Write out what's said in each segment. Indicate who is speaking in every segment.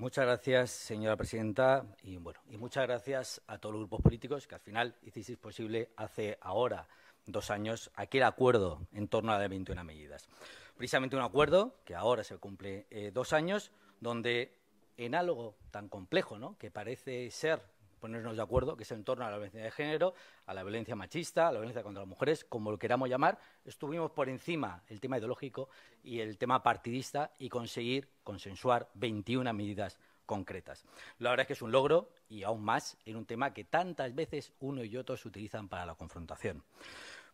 Speaker 1: Muchas gracias, señora presidenta, y y muchas gracias a todos los grupos políticos que al final hicisteis posible hace ahora dos años aquel acuerdo en torno a las 21 medidas. Precisamente un acuerdo que ahora se cumple eh, dos años, donde en algo tan complejo, ¿no? que parece ser ponernos de acuerdo, que es en torno a la violencia de género, a la violencia machista, a la violencia contra las mujeres, como lo queramos llamar, estuvimos por encima del tema ideológico y el tema partidista y conseguir consensuar 21 medidas concretas. La verdad es que es un logro y aún más en un tema que tantas veces uno y otros utilizan para la confrontación.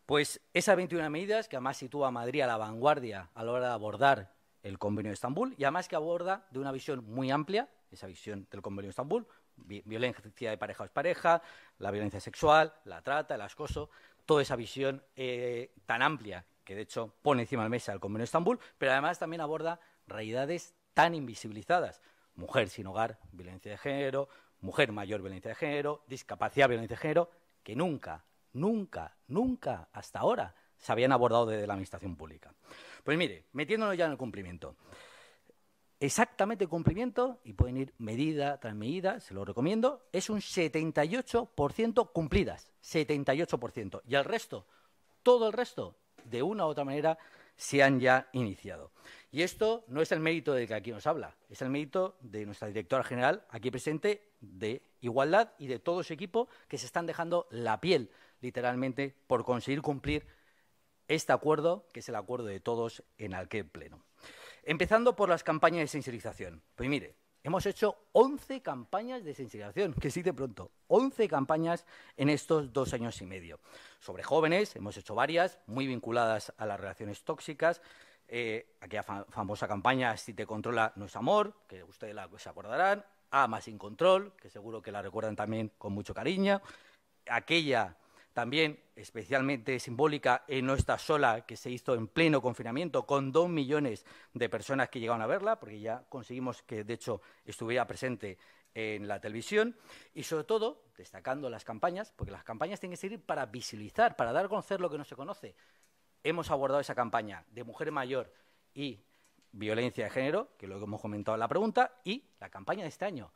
Speaker 1: Pues esas 21 medidas, que además sitúa a Madrid a la vanguardia a la hora de abordar el convenio de Estambul y además que aborda de una visión muy amplia, esa visión del convenio de Estambul, violencia de pareja o pareja, la violencia sexual, la trata, el ascoso, toda esa visión eh, tan amplia que de hecho pone encima de la mesa el Convenio de Estambul, pero además también aborda realidades tan invisibilizadas. Mujer sin hogar, violencia de género, mujer mayor, violencia de género, discapacidad, violencia de género, que nunca, nunca, nunca hasta ahora se habían abordado desde la Administración Pública. Pues mire, metiéndonos ya en el cumplimiento exactamente cumplimiento, y pueden ir medida tras medida, se lo recomiendo, es un 78% cumplidas, 78%. Y el resto, todo el resto, de una u otra manera, se han ya iniciado. Y esto no es el mérito de que aquí nos habla, es el mérito de nuestra directora general aquí presente de Igualdad y de todo su equipo que se están dejando la piel, literalmente, por conseguir cumplir este acuerdo, que es el acuerdo de todos en aquel pleno. Empezando por las campañas de sensibilización. Pues mire, hemos hecho 11 campañas de sensibilización, que sí de pronto, 11 campañas en estos dos años y medio. Sobre jóvenes, hemos hecho varias, muy vinculadas a las relaciones tóxicas, eh, aquella famosa campaña Si te controla no es amor, que ustedes la, se acordarán, Ama sin control, que seguro que la recuerdan también con mucho cariño, aquella también especialmente simbólica en No está sola, que se hizo en pleno confinamiento con dos millones de personas que llegaron a verla, porque ya conseguimos que, de hecho, estuviera presente en la televisión y sobre todo destacando las campañas, porque las campañas tienen que seguir para visibilizar, para dar a conocer lo que no se conoce. Hemos abordado esa campaña de mujer mayor y violencia de género, que es lo que hemos comentado en la pregunta, y la campaña de este año,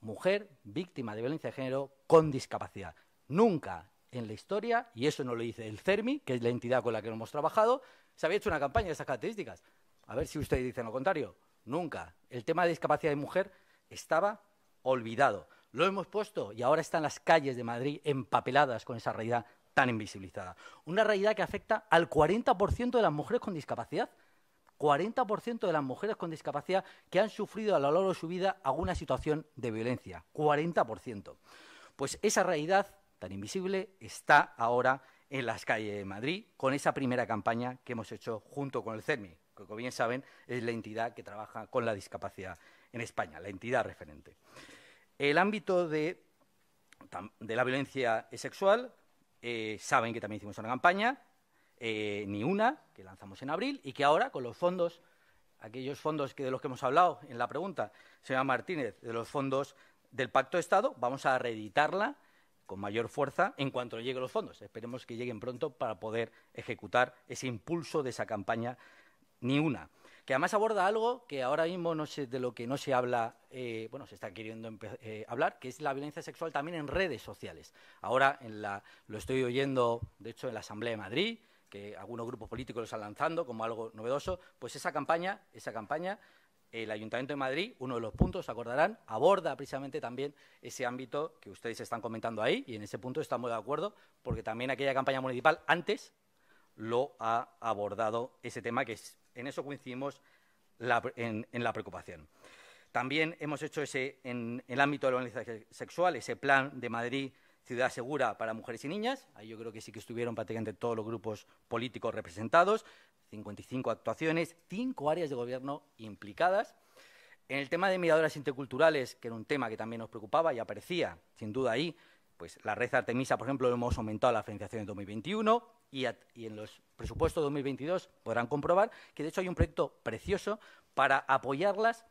Speaker 1: mujer víctima de violencia de género con discapacidad. Nunca en la historia, y eso no lo dice el CERMI, que es la entidad con la que hemos trabajado, se había hecho una campaña de esas características. A ver si ustedes dicen lo contrario. Nunca. El tema de discapacidad de mujer estaba olvidado. Lo hemos puesto y ahora están las calles de Madrid empapeladas con esa realidad tan invisibilizada. Una realidad que afecta al 40% de las mujeres con discapacidad. 40% de las mujeres con discapacidad que han sufrido a lo largo de su vida alguna situación de violencia. 40%. Pues esa realidad tan invisible, está ahora en las calles de Madrid con esa primera campaña que hemos hecho junto con el CERMI, que como bien saben es la entidad que trabaja con la discapacidad en España, la entidad referente. El ámbito de, la violencia sexual, eh, saben que también hicimos una campaña, eh, ni una, que lanzamos en abril y que ahora con los fondos, aquellos fondos que de los que hemos hablado en la pregunta, señora Martínez, de los fondos del Pacto de Estado, vamos a reeditarla con mayor fuerza en cuanto lleguen los fondos. Esperemos que lleguen pronto para poder ejecutar ese impulso de esa campaña, ni una. Que además aborda algo que ahora mismo no se, de lo que no se habla, eh, bueno, se está queriendo eh, hablar, que es la violencia sexual también en redes sociales. Ahora en lo estoy oyendo, de hecho, en la Asamblea de Madrid, que algunos grupos políticos lo están lanzando como algo novedoso, pues esa campaña, esa campaña el Ayuntamiento de Madrid, uno de los puntos, acordarán, aborda precisamente también ese ámbito que ustedes están comentando ahí, y en ese punto estamos de acuerdo, porque también aquella campaña municipal antes lo ha abordado ese tema, que es, en eso coincidimos en, la preocupación. También hemos hecho ese, en, el ámbito de la organización sexual, ese plan de Madrid Ciudad Segura para Mujeres y Niñas. Ahí yo creo que sí que estuvieron prácticamente todos los grupos políticos representados. 55 actuaciones, cinco áreas de gobierno implicadas. En el tema de miradoras interculturales, que era un tema que también nos preocupaba y aparecía, sin duda, ahí, pues la red Artemisa, por ejemplo, hemos aumentado la financiación en 2021 y, y en los presupuestos de 2022 podrán comprobar que, de hecho, hay un proyecto precioso para apoyarlas,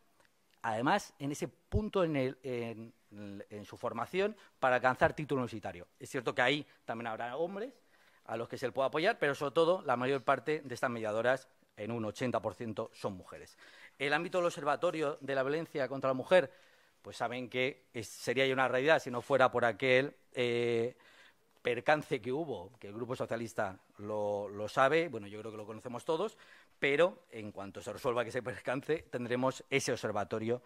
Speaker 1: además, en ese punto en, en su formación para alcanzar título universitario. Es cierto que ahí también habrá hombres, a los que se le pueda apoyar, pero sobre todo la mayor parte de estas mediadoras, en un 80%, son mujeres. El ámbito del observatorio de la violencia contra la mujer, pues saben que sería una realidad si no fuera por aquel eh, percance que hubo, que el Grupo Socialista lo, lo sabe, bueno, yo creo que lo conocemos todos, pero en cuanto se resuelva que ese percance, tendremos ese observatorio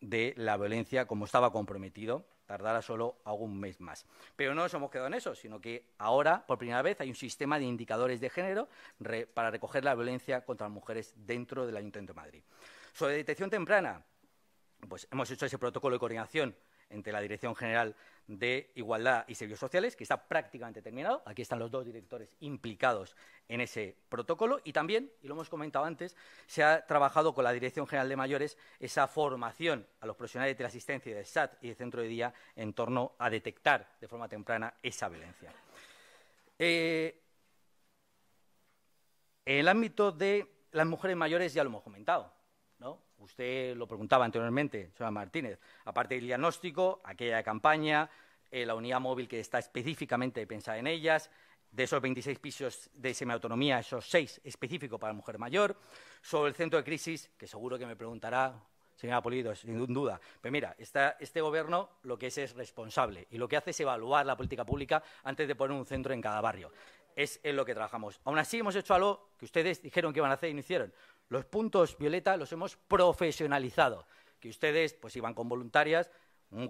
Speaker 1: de la violencia como estaba comprometido, tardará solo algún mes más. Pero no nos hemos quedado en eso, sino que ahora, por primera vez, hay un sistema de indicadores de género para recoger la violencia contra las mujeres dentro del Ayuntamiento de Madrid. Sobre detección temprana, pues hemos hecho ese protocolo de coordinación entre la Dirección General de Igualdad y Servicios Sociales, que está prácticamente terminado. Aquí están los dos directores implicados en ese protocolo. Y también, y lo hemos comentado antes, se ha trabajado con la Dirección General de Mayores esa formación a los profesionales de la asistencia del SAT y del centro de día en torno a detectar de forma temprana esa violencia. Eh, en el ámbito de las mujeres mayores ya lo hemos comentado, ¿no? Usted lo preguntaba anteriormente, señora Martínez. Aparte del diagnóstico, aquella campaña, eh, la unidad móvil que está específicamente pensada en ellas, de esos 26 pisos de semiautonomía, esos seis específicos para mujer mayor, sobre el centro de crisis, que seguro que me preguntará, señora Polido, sin duda. Pero mira, este gobierno lo que es es responsable y lo que hace es evaluar la política pública antes de poner un centro en cada barrio es en lo que trabajamos. Aún así, hemos hecho algo que ustedes dijeron que iban a hacer y no hicieron. Los puntos violeta los hemos profesionalizado, que ustedes pues iban con voluntarias,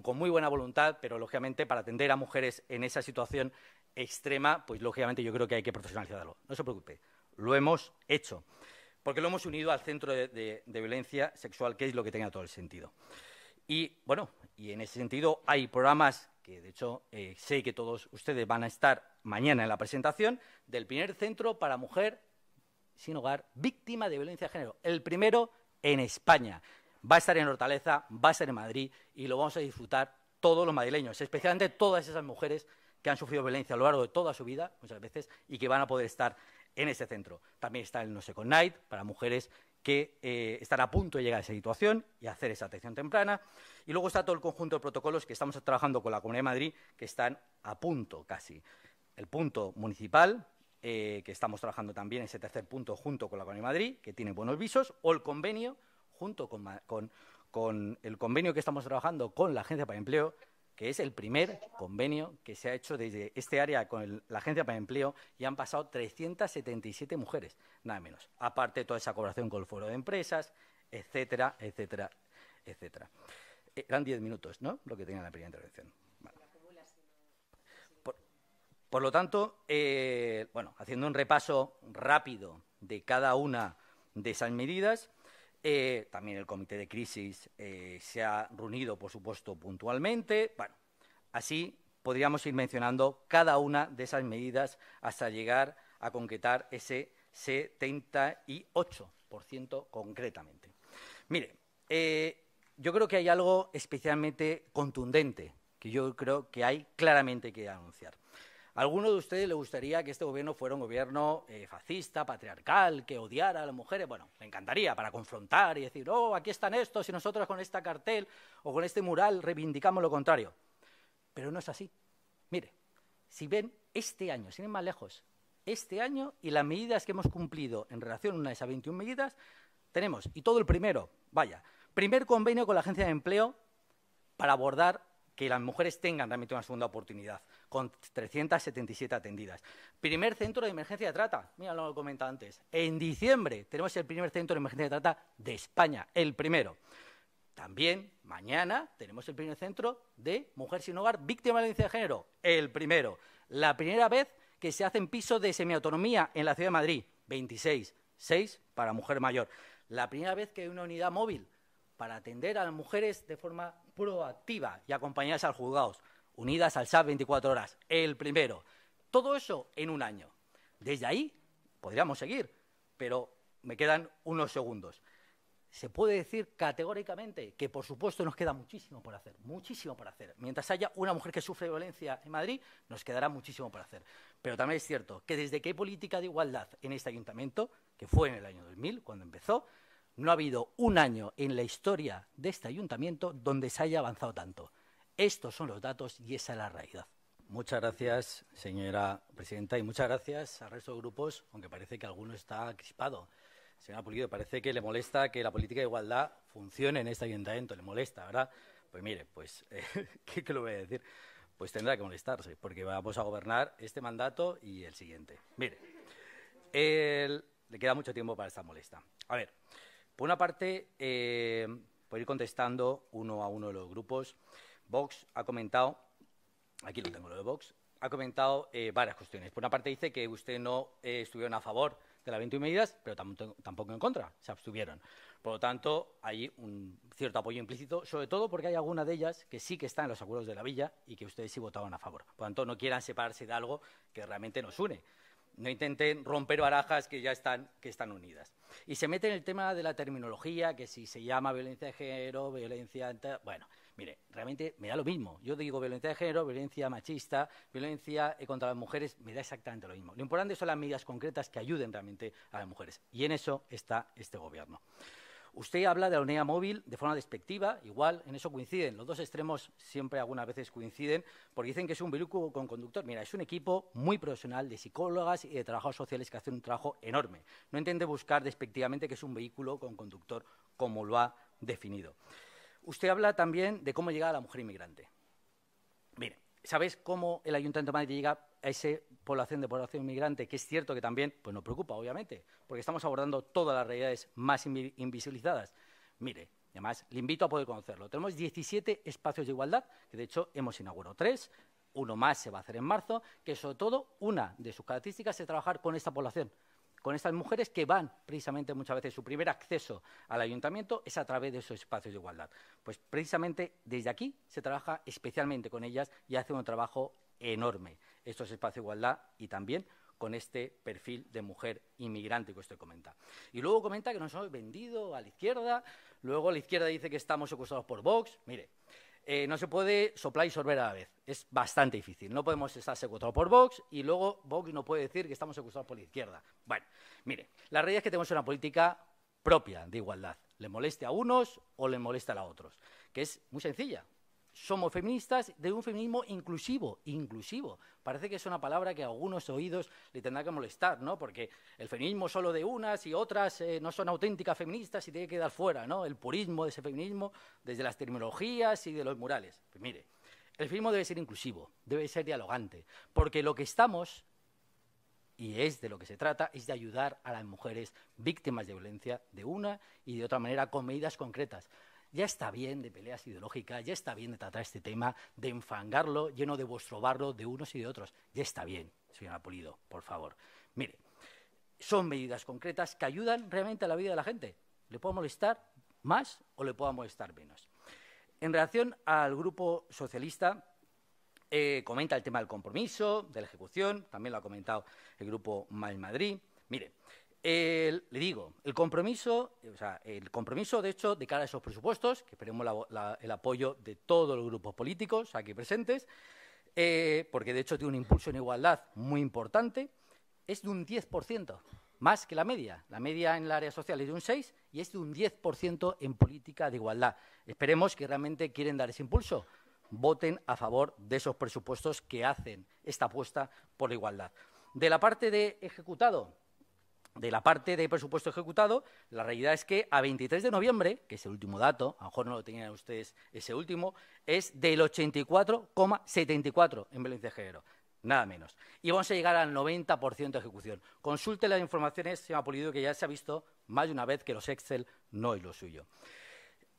Speaker 1: con muy buena voluntad, pero lógicamente para atender a mujeres en esa situación extrema, pues lógicamente yo creo que hay que profesionalizarlo. No se preocupe, lo hemos hecho, porque lo hemos unido al centro de, violencia sexual, que es lo que tenía todo el sentido. Y bueno, y en ese sentido hay programas que de hecho eh, sé que todos ustedes van a estar mañana en la presentación del primer centro para mujer sin hogar víctima de violencia de género, el primero en España. Va a estar en Hortaleza, va a estar en Madrid y lo vamos a disfrutar todos los madrileños, especialmente todas esas mujeres que han sufrido violencia a lo largo de toda su vida, muchas veces, y que van a poder estar en ese centro. También está el No con Night para mujeres que están eh, estar a punto de llegar a esa situación y hacer esa atención temprana. Y luego está todo el conjunto de protocolos que estamos trabajando con la Comunidad de Madrid, que están a punto casi. El punto municipal, eh, que estamos trabajando también ese tercer punto junto con la Comunidad de Madrid, que tiene buenos visos, o el convenio, junto con, con el convenio que estamos trabajando con la Agencia para el Empleo, que es el primer convenio que se ha hecho desde este área con la Agencia para el Empleo y han pasado 377 mujeres, nada menos. Aparte toda esa colaboración con el Foro de Empresas, etcétera, etcétera, etcétera. Eh, eran diez minutos, ¿no? Lo que tenía la primera intervención. Por, lo tanto, eh, bueno, haciendo un repaso rápido de cada una de esas medidas, eh, también el comité de crisis eh, se ha reunido, por supuesto, puntualmente. Bueno, así podríamos ir mencionando cada una de esas medidas hasta llegar a concretar ese 78% concretamente. Mire, eh, yo creo que hay algo especialmente contundente que yo creo que hay claramente que anunciar alguno de ustedes le gustaría que este gobierno fuera un gobierno eh, fascista, patriarcal, que odiara a las mujeres? Bueno, le encantaría para confrontar y decir, oh, aquí están estos y nosotros con esta cartel o con este mural reivindicamos lo contrario. Pero no es así. Mire, si ven este año, sin ir más lejos, este año y las medidas que hemos cumplido en relación a esas 21 medidas, tenemos, y todo el primero, vaya, primer convenio con la Agencia de Empleo para abordar que las mujeres tengan realmente una segunda oportunidad con 377 atendidas. Primer centro de emergencia de trata, mira lo que comentaba antes. En diciembre tenemos el primer centro de emergencia de trata de España, el primero. También mañana tenemos el primer centro de mujer sin hogar víctima de violencia de género, el primero. La primera vez que se hacen pisos de semiautonomía en la ciudad de Madrid, 26, para mujer mayor. La primera vez que hay una unidad móvil para atender a las mujeres de forma proactiva y acompañadas al juzgados unidas al SAP 24 horas, el primero. Todo eso en un año. Desde ahí podríamos seguir, pero me quedan unos segundos. Se puede decir categóricamente que, por supuesto, nos queda muchísimo por hacer, muchísimo por hacer. Mientras haya una mujer que sufre violencia en Madrid, nos quedará muchísimo por hacer. Pero también es cierto que desde que hay política de igualdad en este ayuntamiento, que fue en el año 2000 cuando empezó, no ha habido un año en la historia de este ayuntamiento donde se haya avanzado tanto. Estos son los datos y esa es la realidad. Muchas gracias, señora presidenta, y muchas gracias al resto de grupos, aunque parece que alguno está crispado. Señora Pulido, parece que le molesta que la política de igualdad funcione en este ayuntamiento, le molesta, ¿verdad? Pues mire, pues, ¿qué, le lo voy a decir? Pues tendrá que molestarse, porque vamos a gobernar este mandato y el siguiente. Mire, le queda mucho tiempo para esta molesta. A ver, por una parte, voy eh, por ir contestando uno a uno de los grupos. Vox ha comentado, aquí lo tengo lo de Vox, ha comentado eh, varias cuestiones. Por una parte dice que usted no eh, estuvieron a favor de las 21 medidas, pero tampoco en contra, se abstuvieron. Por lo tanto, hay un cierto apoyo implícito, sobre todo porque hay algunas de ellas que sí que están en los acuerdos de la Villa y que ustedes sí votaron a favor. Por lo tanto, no quieran separarse de algo que realmente nos une. No intenten romper barajas que ya están, están unidas. Y se mete en el tema de la terminología, que si se llama violencia de género, violencia... Bueno, Mire, realmente me da lo mismo. Yo digo violencia de género, violencia machista, violencia eh, contra las mujeres, me da exactamente lo mismo. Lo importante son las medidas concretas que ayuden realmente a las mujeres. Y en eso está este Gobierno. Usted habla de la unidad móvil de forma despectiva, igual, en eso coinciden. Los dos extremos siempre algunas veces coinciden, porque dicen que es un vehículo con conductor. Mira, es un equipo muy profesional de psicólogas y de trabajadores sociales que hacen un trabajo enorme. No entiende buscar despectivamente que es un vehículo con conductor, como lo ha definido. Usted habla también de cómo llega a la mujer inmigrante. Mire, ¿sabes cómo el Ayuntamiento de Madrid llega a esa población de población inmigrante? Que es cierto que también pues, nos preocupa, obviamente, porque estamos abordando todas las realidades más invisibilizadas. Mire, además, le invito a poder conocerlo. Tenemos 17 espacios de igualdad, que de hecho hemos inaugurado tres, uno más se va a hacer en marzo, que sobre todo una de sus características es trabajar con esta población, con estas mujeres que van precisamente muchas veces su primer acceso al ayuntamiento es a través de esos espacios de igualdad. Pues precisamente desde aquí se trabaja especialmente con ellas y hace un trabajo enorme estos espacios de igualdad y también con este perfil de mujer inmigrante que usted comenta. Y luego comenta que nos hemos vendido a la izquierda, luego la izquierda dice que estamos secuestrados por Vox. Mire, eh, no se puede soplar y sorber a la vez. Es bastante difícil. No podemos estar secuestrados por Vox y luego Vox no puede decir que estamos secuestrados por la izquierda. Bueno, mire, la realidad es que tenemos una política propia de igualdad. Le moleste a unos o le molesta a otros, que es muy sencilla somos feministas de un feminismo inclusivo, inclusivo. Parece que es una palabra que a algunos oídos le tendrá que molestar, ¿no? Porque el feminismo solo de unas y otras eh, no son auténticas feministas y tiene que quedar fuera, ¿no? El purismo de ese feminismo desde las terminologías y de los murales. Pues mire, el feminismo debe ser inclusivo, debe ser dialogante, porque lo que estamos y es de lo que se trata, es de ayudar a las mujeres víctimas de violencia de una y de otra manera con medidas concretas. Ya está bien de peleas ideológicas, ya está bien de tratar este tema, de enfangarlo, lleno de vuestro barro de unos y de otros. Ya está bien, señor Pulido, por favor. Mire, son medidas concretas que ayudan realmente a la vida de la gente. Le puedo molestar más o le puedo molestar menos. En relación al grupo socialista, eh, comenta el tema del compromiso, de la ejecución, también lo ha comentado el grupo Mal Madrid. Mire, le digo, el compromiso, o sea, el compromiso, de hecho, de cara a esos presupuestos, que esperemos el apoyo de todos los grupos políticos aquí presentes, eh, porque de hecho tiene un impulso en igualdad muy importante, es de un 10%, más que la media. La media en el área social es de un 6% y es de un 10% en política de igualdad. Esperemos que realmente quieren dar ese impulso. Voten a favor de esos presupuestos que hacen esta apuesta por la igualdad. De la parte de ejecutado, de la parte de presupuesto ejecutado, la realidad es que a 23 de noviembre, que es el último dato, a lo mejor no lo tenían ustedes ese último, es del 84,74 en violencia de género, nada menos. Y vamos a llegar al 90% de ejecución. Consulte las informaciones, eh, ha Polido, que ya se ha visto más de una vez que los Excel no es lo suyo.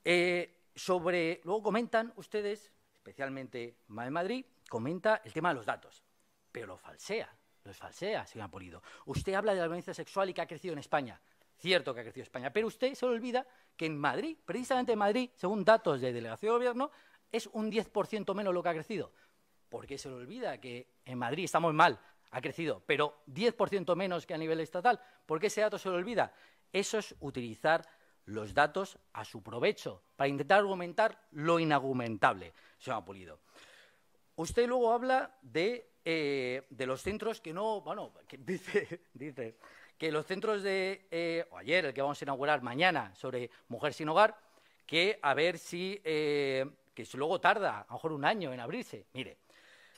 Speaker 1: Eh, sobre, luego comentan ustedes, especialmente de Madrid, comenta el tema de los datos, pero lo falsea es falsea, señor ¿eh? Apolido. Usted habla de la violencia sexual y que ha crecido en España. Cierto que ha crecido en España, pero usted se lo olvida que en Madrid, precisamente en Madrid, según datos de Delegación de Gobierno, es un 10% menos lo que ha crecido. ¿Por qué se lo olvida que en Madrid estamos mal? Ha crecido, pero 10% menos que a nivel estatal. ¿Por qué ese dato se lo olvida? Eso es utilizar los datos a su provecho, para intentar argumentar lo inargumentable, señor Apolido. Usted luego habla de eh, de los centros que no, bueno, que dice, dice que los centros de eh, o ayer, el que vamos a inaugurar mañana sobre mujer sin hogar, que a ver si, eh, que si luego tarda, a lo mejor un año en abrirse. Mire,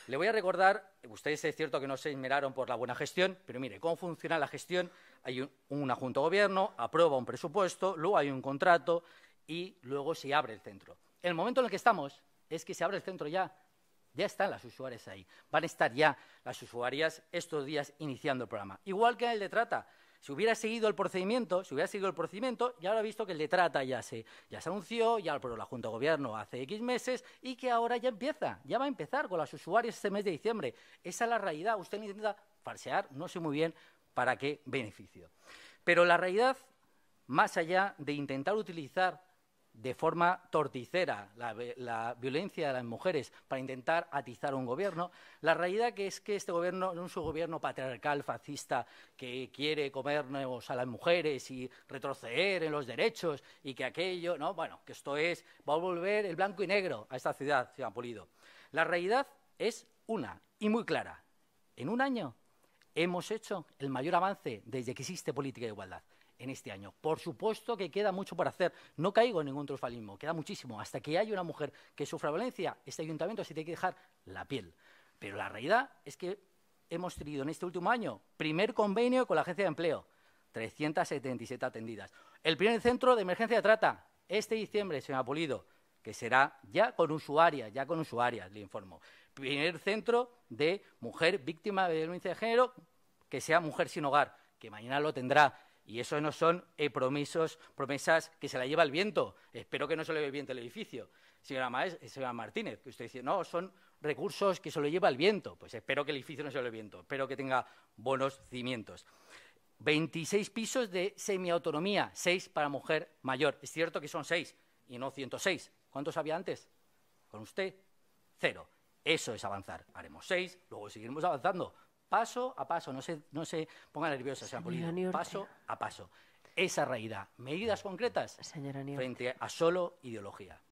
Speaker 1: le voy a recordar, ustedes es cierto que no se esmeraron por la buena gestión, pero mire, cómo funciona la gestión. Hay un, adjunto de gobierno, aprueba un presupuesto, luego hay un contrato y luego se abre el centro. El momento en el que estamos es que se abre el centro ya ya están las usuarias ahí. Van a estar ya las usuarias estos días iniciando el programa. Igual que en el de trata. Si hubiera seguido el procedimiento, si hubiera seguido el procedimiento, ya habrá visto que el de trata ya se, ya se anunció, ya lo la Junta de Gobierno hace X meses y que ahora ya empieza, ya va a empezar con las usuarias este mes de diciembre. Esa es la realidad. Usted intenta falsear, no sé muy bien para qué beneficio. Pero la realidad, más allá de intentar utilizar de forma torticera la, violencia de las mujeres para intentar atizar un gobierno, la realidad que es que este gobierno no es un gobierno patriarcal, fascista, que quiere comernos a las mujeres y retroceder en los derechos y que aquello, no, bueno, que esto es, va a volver el blanco y negro a esta ciudad, ha Pulido. La realidad es una y muy clara. En un año hemos hecho el mayor avance desde que existe política de igualdad en este año. Por supuesto que queda mucho por hacer. No caigo en ningún trufalismo, queda muchísimo. Hasta que haya una mujer que sufra violencia, este ayuntamiento se tiene que dejar la piel. Pero la realidad es que hemos tenido en este último año primer convenio con la Agencia de Empleo, 377 atendidas. El primer centro de emergencia de trata, este diciembre, se me ha que será ya con usuaria, ya con usuarias, le informo. Primer centro de mujer víctima de violencia de género, que sea mujer sin hogar, que mañana lo tendrá y eso no son eh, promesas que se la lleva el viento. Espero que no se le lleve el viento el edificio, eh, señora, Martínez, que usted dice, no, son recursos que se lo lleva el viento. Pues espero que el edificio no se lo lleve el viento, espero que tenga buenos cimientos. 26 pisos de semiautonomía, 6 para mujer mayor. Es cierto que son 6 y no 106. ¿Cuántos había antes? Con usted, cero. Eso es avanzar. Haremos 6, luego seguiremos avanzando paso a paso, no se, ponga nerviosa, sea política paso a paso. Esa realidad, medidas ah, concretas frente a solo ideología.